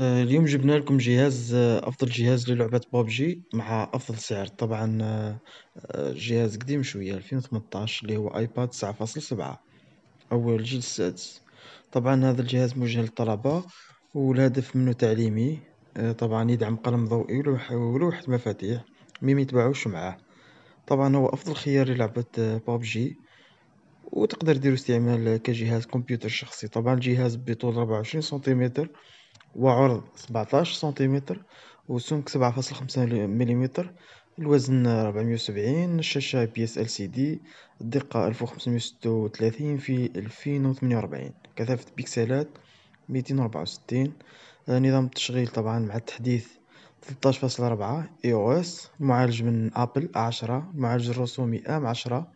آه، اليوم جبنا لكم جهاز آه، افضل جهاز للعبة بابجي مع افضل سعر طبعا آه، جهاز قديم شوية 2018 اللي هو ايباد 9.7 اول جيل السادس طبعا هذا الجهاز موجه للطلبة والهدف منه تعليمي طبعا يدعم قلم ضوئي ولوحة مفاتيح مي ميتباعوش معاه طبعا هو افضل خيار للعبة بابجي وتقدر ديرو استعمال كجهاز كمبيوتر شخصي طبعا الجهاز بطول 24 وعشرين سنتيمتر وعرض 17 سنتيمتر وسمك 7.5 ملم الوزن 470 الشاشة بي اس ال سي دي الدقة 1536 في 2048 كثافة بكسلات 264 آه، نظام التشغيل طبعا مع التحديث 13.4 اي او اس المعالج من ابل 10 المعالج الرسومي ام 10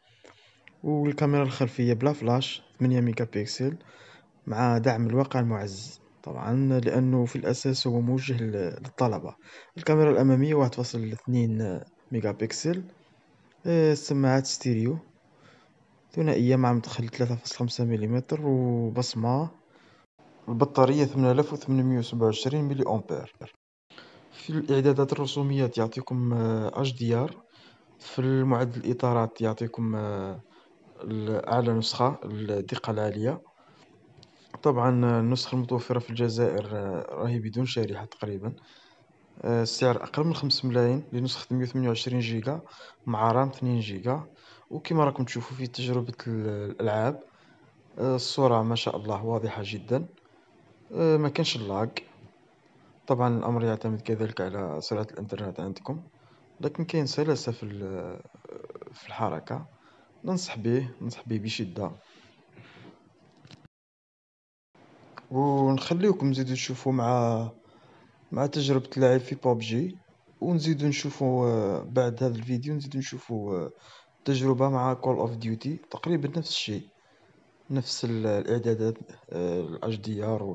والكاميرا الخلفية بلا فلاش 8 ميجا بيكسل مع دعم الواقع المعزز طبعًا لأنه في الأساس هو موجه للطلبة، الكاميرا الأمامية واحد فاصل اثنين ميجا بكسل، السماعات آه، ستيريو ثنائية مع مدخل ثلاثة فاصل خمسة مليمتر وبصمة، البطارية ثمانية آلاف وثمنمية وسبعة وعشرين ملي أمبير، في الإعدادات الرسوميات يعطيكم إتش آه، دي آر، في المعدل الإطارات يعطيكم آه، أعلى نسخة الدقة العالية. طبعا النسخ المتوفرة في الجزائر آه، راهي بدون شريحة تقريبا آه، السعر أقل من خمس ملاين لنسخة مية وثمانية وعشرين جيجا مع رام اثنين جيجا وكما راكم تشوفوا في تجربة الألعاب آه، الصورة ما شاء الله واضحة جدا ما كانش اللاج طبعا الأمر يعتمد كذلك على سرعة الإنترنت عندكم لكن كاين سلاسة في في الحركة ننصح به ننصح به بشدة. ونخليوكم تزيدو تشوفو مع مع تجربة اللاعب في بابجي ونزيدو نشوفو آه، بعد هذا الفيديو نزيدو نشوفو آه، تجربة مع كول اوف ديوتي تقريبا نفس الشيء نفس الاعدادات آه، الاجديار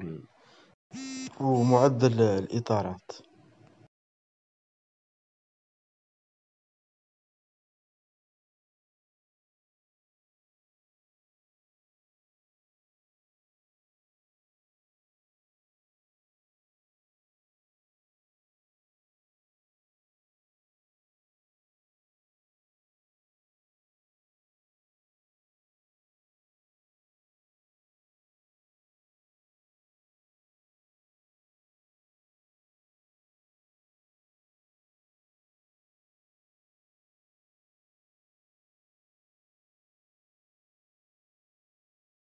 ومعدل الاطارات